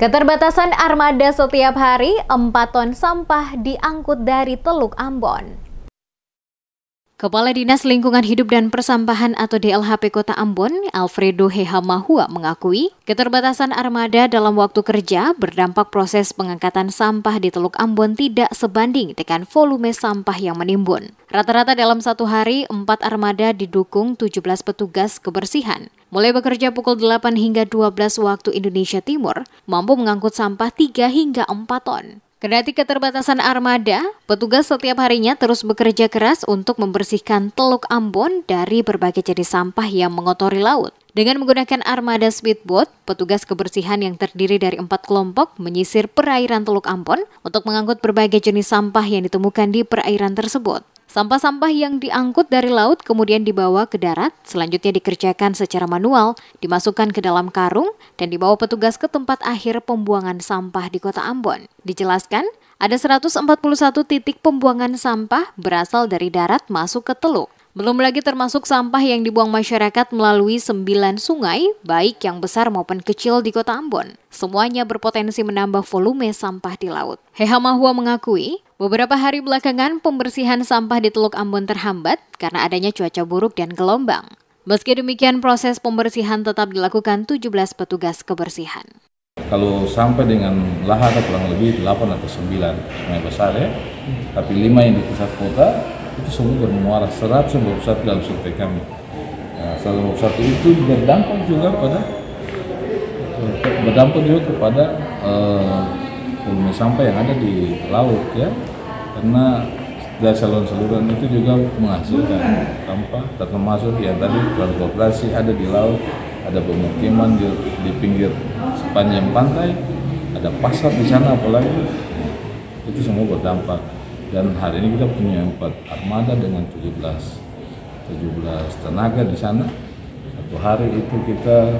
Keterbatasan armada setiap hari, 4 ton sampah diangkut dari Teluk Ambon. Kepala Dinas Lingkungan Hidup dan Persampahan atau DLHP Kota Ambon, Alfredo Hehamahua mengakui keterbatasan armada dalam waktu kerja berdampak proses pengangkatan sampah di Teluk Ambon tidak sebanding dengan volume sampah yang menimbun. Rata-rata dalam satu hari, empat armada didukung 17 petugas kebersihan. Mulai bekerja pukul 8 hingga 12 waktu Indonesia Timur, mampu mengangkut sampah 3 hingga 4 ton. Kendati keterbatasan armada, petugas setiap harinya terus bekerja keras untuk membersihkan Teluk Ambon dari berbagai jenis sampah yang mengotori laut. Dengan menggunakan armada speedboat, petugas kebersihan yang terdiri dari empat kelompok menyisir perairan Teluk Ambon untuk mengangkut berbagai jenis sampah yang ditemukan di perairan tersebut. Sampah-sampah yang diangkut dari laut kemudian dibawa ke darat, selanjutnya dikerjakan secara manual, dimasukkan ke dalam karung, dan dibawa petugas ke tempat akhir pembuangan sampah di kota Ambon. Dijelaskan, ada 141 titik pembuangan sampah berasal dari darat masuk ke teluk. Belum lagi termasuk sampah yang dibuang masyarakat melalui sembilan sungai, baik yang besar maupun kecil di kota Ambon. Semuanya berpotensi menambah volume sampah di laut. Hehamahua mengakui, Beberapa hari belakangan, pembersihan sampah di Teluk Ambon terhambat karena adanya cuaca buruk dan gelombang. Meski demikian, proses pembersihan tetap dilakukan 17 petugas kebersihan. Kalau sampai dengan lahan kurang lebih 8 atau 9 sungai besar ya, tapi 5 yang di pusat kota itu semua bermuara 191 dalam survei kami. Nah, satu itu berdampak juga pada berdampak juga kepada uh, eh, volume sampah yang ada di laut ya karena dari saluran saluran itu juga menghasilkan sampah termasuk ya tadi transportasi ada di laut ada pemukiman di, di pinggir sepanjang pantai ada pasar di sana apalagi itu semua berdampak dan hari ini kita punya empat armada dengan 17 17 tenaga di sana satu hari itu kita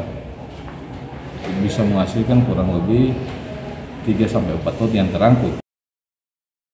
bisa menghasilkan kurang lebih 3 sampai 4 ton yang terangkut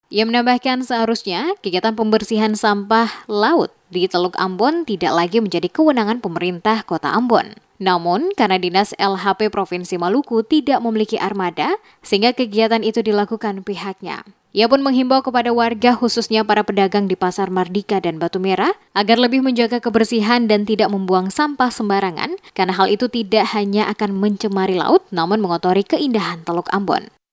ia menambahkan seharusnya kegiatan pembersihan sampah laut di Teluk Ambon tidak lagi menjadi kewenangan pemerintah kota Ambon. Namun, karena Dinas LHP Provinsi Maluku tidak memiliki armada, sehingga kegiatan itu dilakukan pihaknya. Ia pun menghimbau kepada warga khususnya para pedagang di Pasar Mardika dan Batu Merah agar lebih menjaga kebersihan dan tidak membuang sampah sembarangan karena hal itu tidak hanya akan mencemari laut namun mengotori keindahan Teluk Ambon.